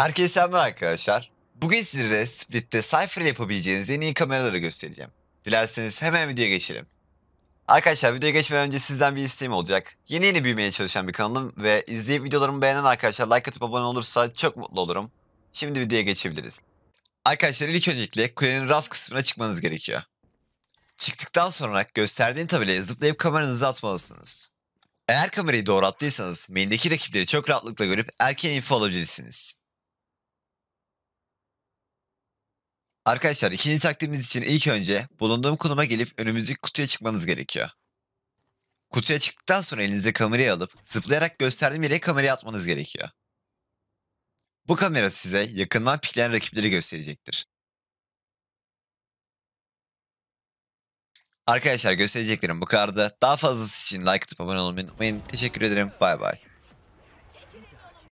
Herkese selamlar arkadaşlar. Bugün sizlere Split'te Cypher yapabileceğiniz en iyi kameraları göstereceğim. Dilerseniz hemen videoya geçelim. Arkadaşlar videoya geçmeden önce sizden bir isteğim olacak. Yeni yeni büyümeye çalışan bir kanalım ve izleyip videolarımı beğenen arkadaşlar like atıp abone olursa çok mutlu olurum. Şimdi videoya geçebiliriz. Arkadaşlar ilk öncelikle kulenin raf kısmına çıkmanız gerekiyor. Çıktıktan sonra gösterdiğim tabelaya zıplayıp kameranızı atmalısınız. Eğer kamerayı doğru attıysanız main'deki rakipleri çok rahatlıkla görüp erken info alabilirsiniz. Arkadaşlar ikinci taktiğimiz için ilk önce bulunduğum konuma gelip önümüzdeki kutuya çıkmanız gerekiyor. Kutuya çıktıktan sonra elinize kamerayı alıp zıplayarak gösterdiğim yere kamerayı atmanız gerekiyor. Bu kamera size yakından pikleyen rakipleri gösterecektir. Arkadaşlar göstereceklerim bu kadardı. Daha fazlası için like atıp abone olmayı unutmayın. Teşekkür ederim. Bay bay.